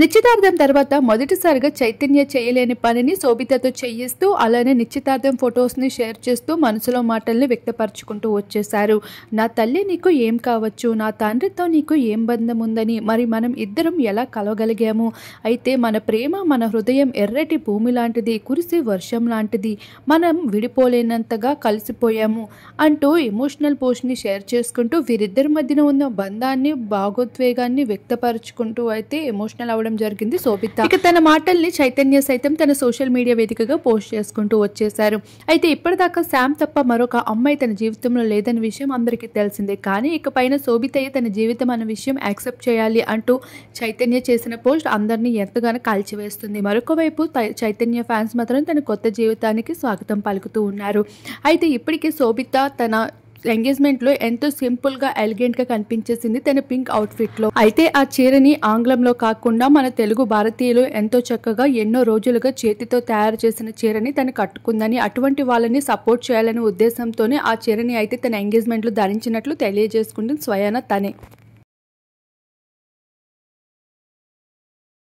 నిశ్చితార్థం తర్వాత మొదటిసారిగా చైతన్య చేయలేని పనిని శోభితతో చేయిస్తూ అలానే నిశ్చితార్థం ఫొటోస్ని షేర్ చేస్తూ మనసులో మాటల్ని వ్యక్తపరచుకుంటూ వచ్చేశారు నా తల్లి నీకు ఏం కావచ్చు నా తండ్రితో నీకు ఏం బంధం ఉందని మరి మనం ఇద్దరం ఎలా కలవగలిగాము అయితే మన ప్రేమ మన హృదయం ఎర్రటి భూమి లాంటిది కురిసి వర్షం లాంటిది మనం విడిపోలేనంతగా కలిసిపోయాము అంటూ ఎమోషనల్ పోస్ట్ని షేర్ చేసుకుంటూ వీరిద్దరి మధ్యన ఉన్న బంధాన్ని భాగోద్వేగాన్ని వ్యక్తపరచుకుంటూ అయితే ఎమోషనల్ అవడం చేసుకోవడం జరిగింది శోభిత ఇక తన మాటల్ని చైతన్య సైతం తన సోషల్ మీడియా వేదికగా పోస్ట్ చేసుకుంటూ వచ్చేశారు అయితే ఇప్పటిదాకా శామ్ తప్ప మరొక అమ్మాయి తన జీవితంలో లేదన్న విషయం అందరికీ తెలిసిందే కానీ ఇకపైన శోభితయ్య తన జీవితం అన్న విషయం యాక్సెప్ట్ చేయాలి అంటూ చైతన్య చేసిన పోస్ట్ అందరినీ ఎంతగానో కాల్చివేస్తుంది మరొక వైపు చైతన్య ఫ్యాన్స్ మాత్రం తన కొత్త జీవితానికి స్వాగతం పలుకుతూ ఉన్నారు అయితే ఇప్పటికే శోభిత తన ఎంగేజ్మెంట్లో ఎంతో సింపుల్గా ఎలిగెంట్గా కనిపించేసింది తన పింక్ అవుట్ఫిట్లో అయితే ఆ చీరని ఆంగ్లంలో కాకుండా మన తెలుగు భారతీయులు ఎంతో చక్కగా ఎన్నో రోజులుగా చేతితో తయారు చేసిన చీరని తను కట్టుకుందని అటువంటి వాళ్ళని సపోర్ట్ చేయాలనే ఉద్దేశంతోనే ఆ చీరని అయితే తన ఎంగేజ్మెంట్లో ధరించినట్లు తెలియజేసుకుంటుంది స్వయాన తనే